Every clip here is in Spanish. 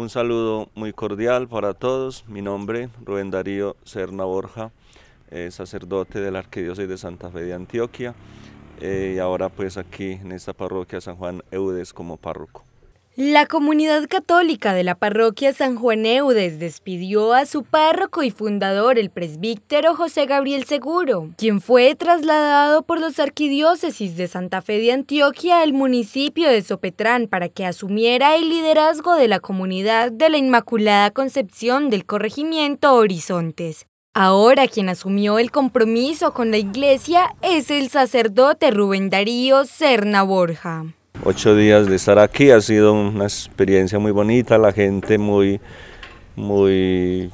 Un saludo muy cordial para todos. Mi nombre, Rubén Darío Serna Borja, eh, sacerdote de la Arquidiócesis de Santa Fe de Antioquia. Eh, y ahora pues aquí en esta parroquia San Juan Eudes como párroco. La comunidad católica de la parroquia San Juan Eudes despidió a su párroco y fundador, el presbítero José Gabriel Seguro, quien fue trasladado por los arquidiócesis de Santa Fe de Antioquia al municipio de Sopetrán para que asumiera el liderazgo de la comunidad de la Inmaculada Concepción del corregimiento Horizontes. Ahora quien asumió el compromiso con la iglesia es el sacerdote Rubén Darío Cerna Borja ocho días de estar aquí. Ha sido una experiencia muy bonita, la gente muy, muy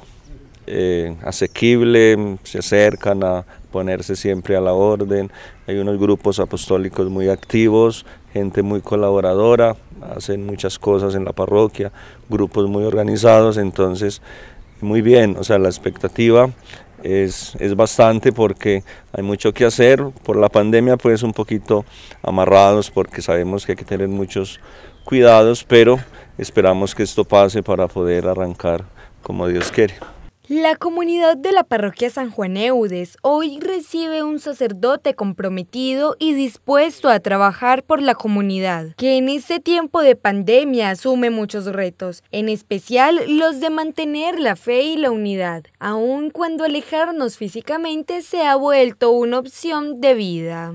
eh, asequible, se acercan a ponerse siempre a la orden. Hay unos grupos apostólicos muy activos, gente muy colaboradora, hacen muchas cosas en la parroquia, grupos muy organizados, entonces muy bien, o sea, la expectativa es, bastante porque hay mucho que hacer. Por la pandemia pues un poquito amarrados porque sabemos que hay que tener muchos cuidados, pero esperamos que esto pase para poder arrancar como Dios quiere. La comunidad de la parroquia San Juan Eudes hoy recibe un sacerdote comprometido y dispuesto a trabajar por la comunidad, que en este tiempo de pandemia asume muchos retos, en especial los de mantener la fe y la unidad, aun cuando alejarnos físicamente se ha vuelto una opción de vida.